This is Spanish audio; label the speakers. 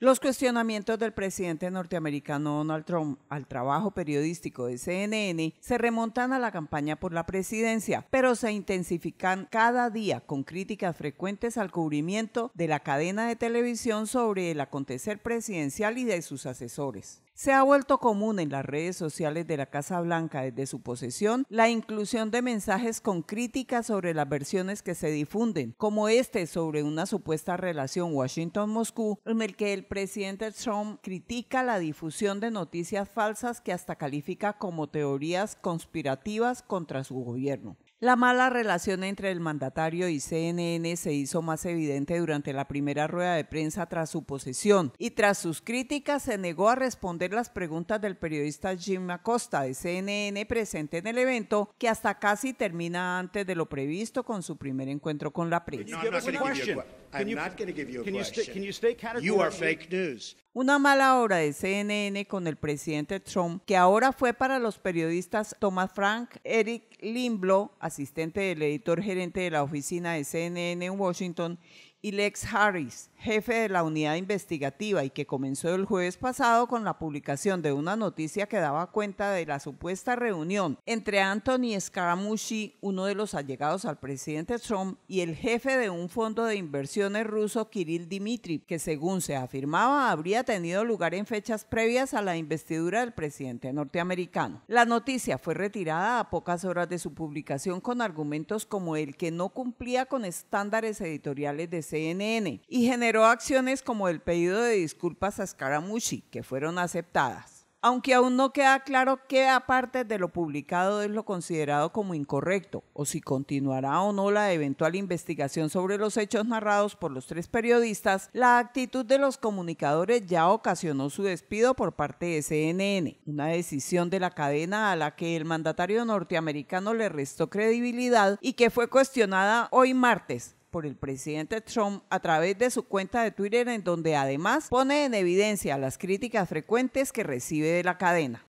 Speaker 1: Los cuestionamientos del presidente norteamericano Donald Trump al trabajo periodístico de CNN se remontan a la campaña por la presidencia, pero se intensifican cada día con críticas frecuentes al cubrimiento de la cadena de televisión sobre el acontecer presidencial y de sus asesores. Se ha vuelto común en las redes sociales de la Casa Blanca desde su posesión la inclusión de mensajes con críticas sobre las versiones que se difunden, como este sobre una supuesta relación Washington-Moscú, en el que el presidente Trump critica la difusión de noticias falsas que hasta califica como teorías conspirativas contra su gobierno. La mala relación entre el mandatario y CNN se hizo más evidente durante la primera rueda de prensa tras su posesión y tras sus críticas se negó a responder las preguntas del periodista Jim Acosta de CNN presente en el evento que hasta casi termina antes de lo previsto con su primer encuentro con la prensa. Una mala hora de CNN con el presidente Trump, que ahora fue para los periodistas Thomas Frank, Eric limblo asistente del editor gerente de la oficina de CNN en Washington, y Lex Harris jefe de la unidad investigativa y que comenzó el jueves pasado con la publicación de una noticia que daba cuenta de la supuesta reunión entre Anthony Scaramucci, uno de los allegados al presidente Trump, y el jefe de un fondo de inversiones ruso Kirill Dmitry, que según se afirmaba habría tenido lugar en fechas previas a la investidura del presidente norteamericano. La noticia fue retirada a pocas horas de su publicación con argumentos como el que no cumplía con estándares editoriales de CNN y generó generó acciones como el pedido de disculpas a Scaramucci, que fueron aceptadas. Aunque aún no queda claro qué aparte de lo publicado es lo considerado como incorrecto, o si continuará o no la eventual investigación sobre los hechos narrados por los tres periodistas, la actitud de los comunicadores ya ocasionó su despido por parte de CNN, una decisión de la cadena a la que el mandatario norteamericano le restó credibilidad y que fue cuestionada hoy martes por el presidente Trump a través de su cuenta de Twitter en donde además pone en evidencia las críticas frecuentes que recibe de la cadena.